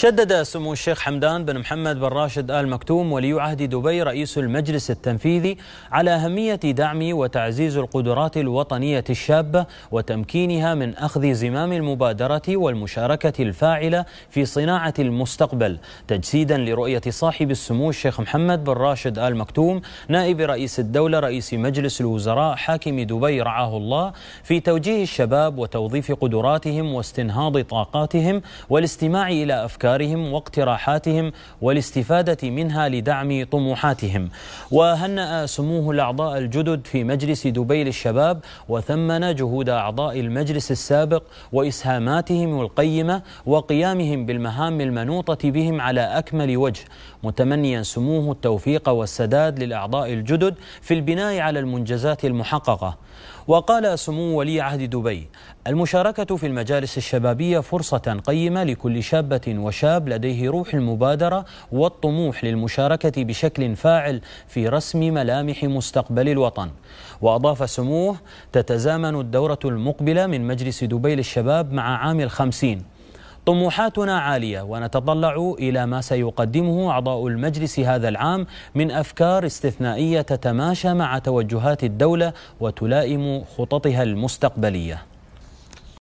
شدد سمو الشيخ حمدان بن محمد بن راشد آل مكتوم ولي عهد دبي رئيس المجلس التنفيذي على أهمية دعم وتعزيز القدرات الوطنية الشابة وتمكينها من أخذ زمام المبادرة والمشاركة الفاعلة في صناعة المستقبل تجسيدا لرؤية صاحب السمو الشيخ محمد بن راشد آل مكتوم نائب رئيس الدولة رئيس مجلس الوزراء حاكم دبي رعاه الله في توجيه الشباب وتوظيف قدراتهم واستنهاض طاقاتهم والاستماع إلى أفكار افكارهم واقتراحاتهم والاستفاده منها لدعم طموحاتهم. وهنأ سموه الاعضاء الجدد في مجلس دبي للشباب وثمن جهود اعضاء المجلس السابق واسهاماتهم القيمه وقيامهم بالمهام المنوطه بهم على اكمل وجه، متمنيا سموه التوفيق والسداد للاعضاء الجدد في البناء على المنجزات المحققه. وقال سمو ولي عهد دبي: المشاركه في المجالس الشبابيه فرصه قيمه لكل شابه وشاب الشاب لديه روح المبادرة والطموح للمشاركة بشكل فاعل في رسم ملامح مستقبل الوطن وأضاف سموه تتزامن الدورة المقبلة من مجلس دبي للشباب مع عام الخمسين طموحاتنا عالية ونتطلع إلى ما سيقدمه أعضاء المجلس هذا العام من أفكار استثنائية تتماشى مع توجهات الدولة وتلائم خططها المستقبلية